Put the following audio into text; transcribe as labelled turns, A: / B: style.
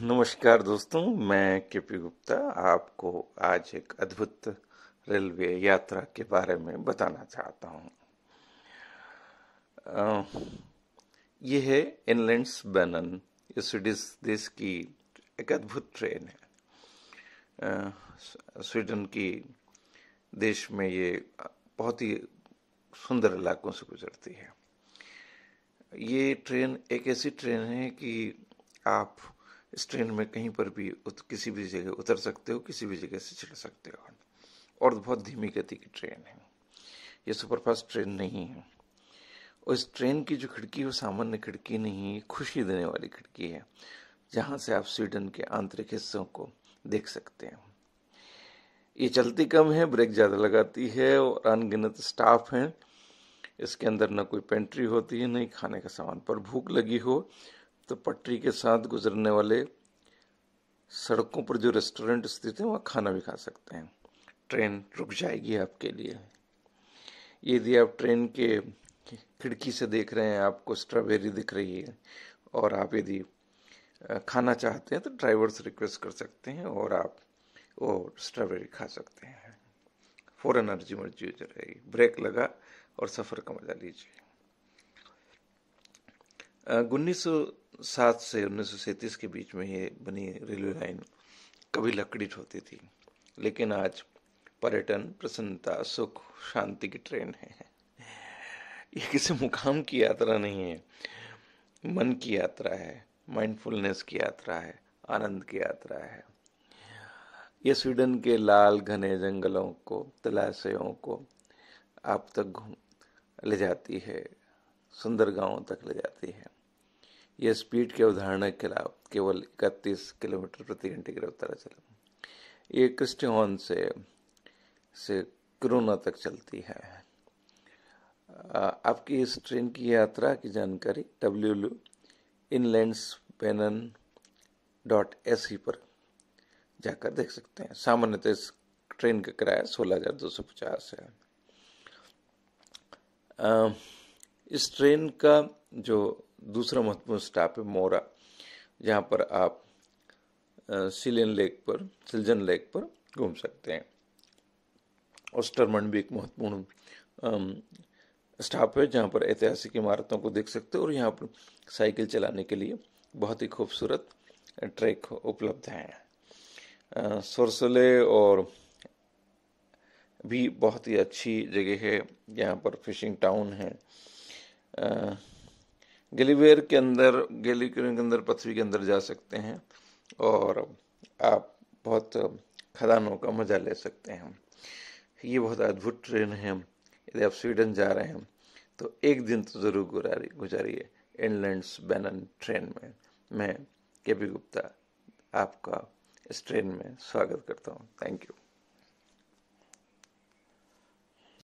A: नमस्कार दोस्तों मैं पी गुप्ता आपको आज एक अद्भुत रेलवे यात्रा के बारे में बताना चाहता हूँ यह है इनलैंड्स बैनन स्वीडिस देश की एक अद्भुत ट्रेन है स्वीडन की देश में ये बहुत ही सुंदर इलाकों से गुजरती है ये ट्रेन एक ऐसी ट्रेन है कि आप इस ट्रेन में कहीं पर भी उत, किसी भी जगह उतर सकते हो किसी भी जगह से चढ़ सकते हो और बहुत धीमी गति की ट्रेन है ये सुपरफास्ट ट्रेन नहीं है और इस ट्रेन की जो खिड़की वो सामान्य खिड़की नहीं है खुशी देने वाली खिड़की है जहाँ से आप स्वीडन के आंतरिक हिस्सों को देख सकते हैं ये चलती कम है ब्रेक ज़्यादा लगाती है और अनगिनत स्टाफ हैं इसके अंदर ना कोई पेंट्री होती है ही खाने का सामान पर भूख लगी हो तो पटरी के साथ गुजरने वाले सड़कों पर जो रेस्टोरेंट स्थित हैं वहाँ खाना भी खा सकते हैं ट्रेन रुक जाएगी आपके लिए यदि आप ट्रेन के खिड़की से देख रहे हैं आपको स्ट्रॉबेरी दिख रही है और आप यदि खाना चाहते हैं तो ड्राइवर से रिक्वेस्ट कर सकते हैं और आप वो स्ट्रॉबेरी खा सकते हैं फ़ौरन अर्जी मर्जी हो जाएगी ब्रेक लगा और सफ़र का मजा लीजिए उन्नीस सात से उन्नीस के बीच में ये बनी रेलवे लाइन कभी लकड़ी होती थी लेकिन आज पर्यटन प्रसन्नता सुख शांति की ट्रेन है ये किसी मुकाम की यात्रा नहीं है मन की यात्रा है माइंडफुलनेस की यात्रा है आनंद की यात्रा है ये स्वीडन के लाल घने जंगलों को तलाशयों को आप तक घूम ले जाती है सुंदर गांव तक ले जाती है यह स्पीड के उदाहरण के खिलाफ केवल इकतीस किलोमीटर प्रति घंटे की रफ्तार चले ये क्रिस्टोन से से क्रोना तक चलती है आपकी इस ट्रेन की यात्रा की जानकारी डब्ल्यू इनलैंड्स पेनन डॉट एस सी पर जाकर देख सकते हैं सामान्यतः इस ट्रेन का किराया सोलह हजार दो सौ पचास है इस ट्रेन का जो दूसरा महत्वपूर्ण स्टॉप है मोरा जहाँ पर आप सिलियन लेक पर सिलजन लेक पर घूम सकते हैं ऑस्टरमंड भी एक महत्वपूर्ण स्टॉप है जहाँ पर ऐतिहासिक इमारतों को देख सकते हो और यहाँ पर साइकिल चलाने के लिए बहुत ही खूबसूरत ट्रैक उपलब्ध हैं सरसले और भी बहुत ही अच्छी जगह है यहाँ पर फिशिंग टाउन है गलीवेयर के अंदर गली के अंदर पृथ्वी के अंदर जा सकते हैं और आप बहुत खदानों का मज़ा ले सकते हैं ये बहुत अद्भुत ट्रेन है यदि आप स्वीडन जा रहे हैं तो एक दिन तो ज़रूर गुजारी गुजारिए इनलैंड्स बैनन ट्रेन में मैं के पी गुप्ता आपका इस ट्रेन में स्वागत करता हूँ थैंक यू